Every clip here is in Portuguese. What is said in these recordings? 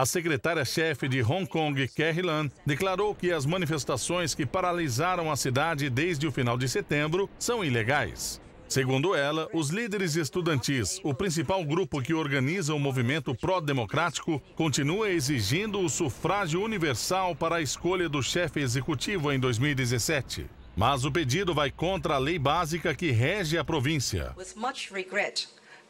A secretária-chefe de Hong Kong, Carrie Lam, declarou que as manifestações que paralisaram a cidade desde o final de setembro são ilegais. Segundo ela, os líderes estudantis, o principal grupo que organiza o movimento pró-democrático, continua exigindo o sufrágio universal para a escolha do chefe executivo em 2017. Mas o pedido vai contra a lei básica que rege a província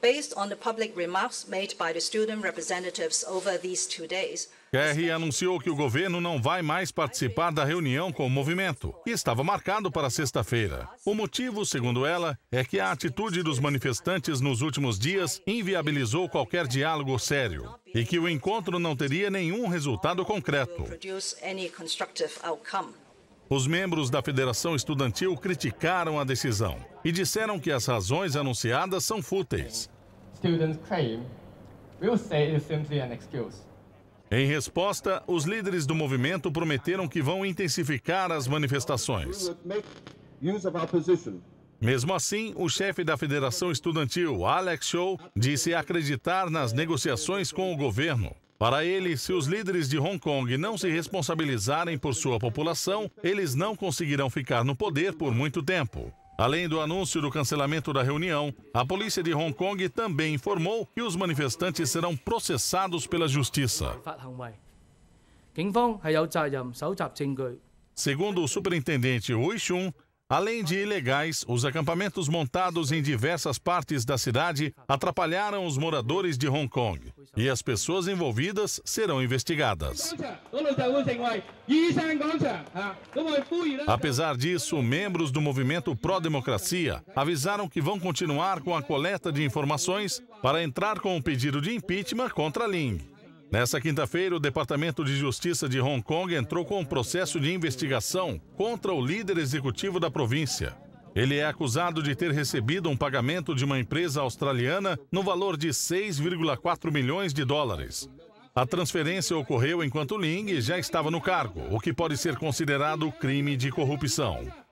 based on the remarks made by the over these two days. Kerry anunciou que o governo não vai mais participar da reunião com o movimento, que estava marcado para sexta-feira. O motivo, segundo ela, é que a atitude dos manifestantes nos últimos dias inviabilizou qualquer diálogo sério e que o encontro não teria nenhum resultado concreto. Os membros da Federação Estudantil criticaram a decisão e disseram que as razões anunciadas são fúteis. Em resposta, os líderes do movimento prometeram que vão intensificar as manifestações. Mesmo assim, o chefe da Federação Estudantil, Alex Show, disse acreditar nas negociações com o governo para ele, se os líderes de Hong Kong não se responsabilizarem por sua população, eles não conseguirão ficar no poder por muito tempo. Além do anúncio do cancelamento da reunião, a polícia de Hong Kong também informou que os manifestantes serão processados pela justiça. Segundo o superintendente Hui Chun, Além de ilegais, os acampamentos montados em diversas partes da cidade atrapalharam os moradores de Hong Kong e as pessoas envolvidas serão investigadas. Apesar disso, membros do movimento pró-democracia avisaram que vão continuar com a coleta de informações para entrar com o um pedido de impeachment contra Ling. Nessa quinta-feira, o Departamento de Justiça de Hong Kong entrou com um processo de investigação contra o líder executivo da província. Ele é acusado de ter recebido um pagamento de uma empresa australiana no valor de 6,4 milhões de dólares. A transferência ocorreu enquanto Ling já estava no cargo, o que pode ser considerado crime de corrupção.